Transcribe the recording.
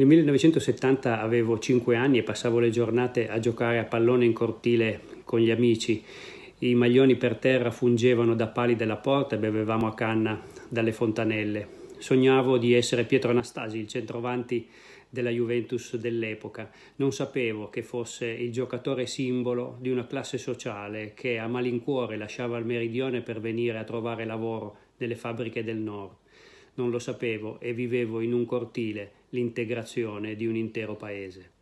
Nel 1970 avevo 5 anni e passavo le giornate a giocare a pallone in cortile con gli amici. I maglioni per terra fungevano da pali della porta e bevevamo a canna dalle fontanelle. Sognavo di essere Pietro Anastasi, il centrovanti della Juventus dell'epoca. Non sapevo che fosse il giocatore simbolo di una classe sociale che a malincuore lasciava il meridione per venire a trovare lavoro nelle fabbriche del nord non lo sapevo e vivevo in un cortile l'integrazione di un intero paese.